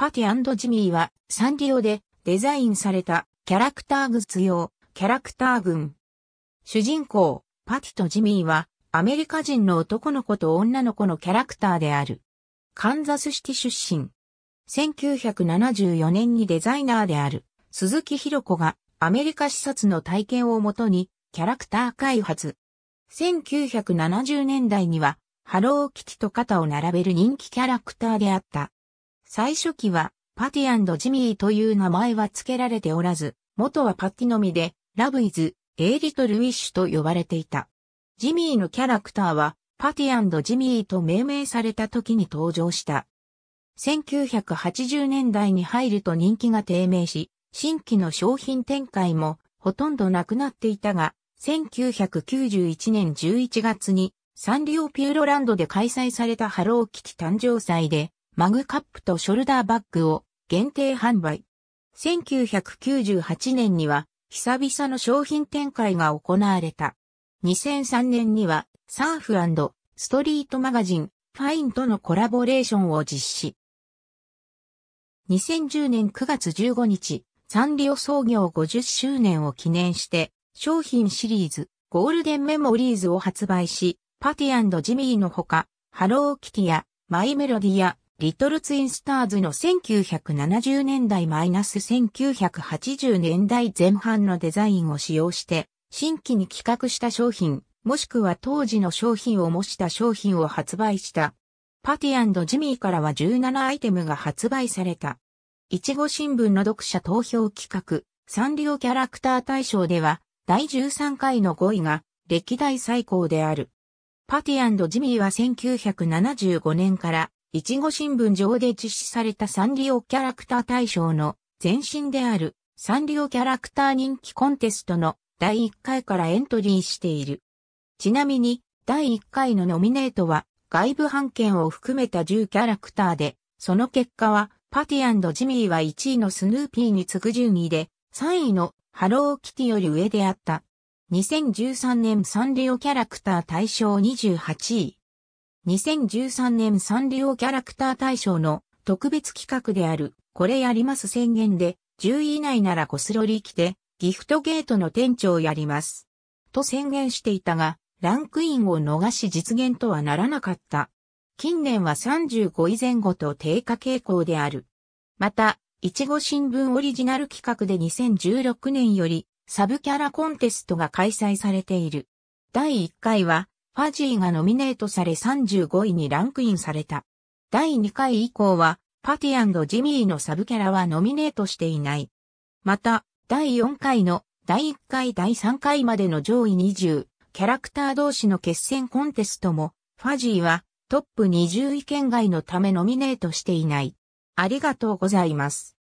パティジミーはサンリオでデザインされたキャラクターグッズ用キャラクター群。主人公パティとジミーはアメリカ人の男の子と女の子のキャラクターである。カンザスシティ出身。1974年にデザイナーである鈴木博子がアメリカ視察の体験をもとにキャラクター開発。1970年代にはハローキティと肩を並べる人気キャラクターであった。最初期は、パティジミーという名前は付けられておらず、元はパティのみで、ラブイズ、エイリトルウィッシュと呼ばれていた。ジミーのキャラクターは、パティジミーと命名された時に登場した。1980年代に入ると人気が低迷し、新規の商品展開もほとんどなくなっていたが、1991年11月にサンリオピューロランドで開催されたハローキキ誕生祭でマグカップとショルダーバッグを限定販売。1998年には久々の商品展開が行われた。2003年にはサーフストリートマガジンファインとのコラボレーションを実施。2010年9月15日、サンリオ創業50周年を記念して商品シリーズゴールデンメモリーズを発売し、パティジミーのほか、ハローキティやマイメロディやリトルツインスターズの1970年代 -1980 年代前半のデザインを使用して、新規に企画した商品、もしくは当時の商品を模した商品を発売した。パティジミーからは17アイテムが発売された。いちご新聞の読者投票企画、サンリオキャラクター大賞では、第13回の5位が、歴代最高である。パティジミーは1975年から、いちご新聞上で実施されたサンリオキャラクター大賞の前身であるサンリオキャラクター人気コンテストの第1回からエントリーしている。ちなみに第1回のノミネートは外部判権を含めた10キャラクターで、その結果はパティジミーは1位のスヌーピーに次ぐ順位で3位のハローキティより上であった。2013年サンリオキャラクター大賞28位。2013年サンリオキャラクター大賞の特別企画である、これやります宣言で、10位以内ならコスロリ来て、ギフトゲートの店長をやります。と宣言していたが、ランクインを逃し実現とはならなかった。近年は35位前後と低下傾向である。また、いちご新聞オリジナル企画で2016年よりサブキャラコンテストが開催されている。第1回はファジーがノミネートされ35位にランクインされた。第2回以降は、パティジミーのサブキャラはノミネートしていない。また、第4回の第1回第3回までの上位20、キャラクター同士の決戦コンテストも、ファジーはトップ20位圏外のためノミネートしていない。ありがとうございます。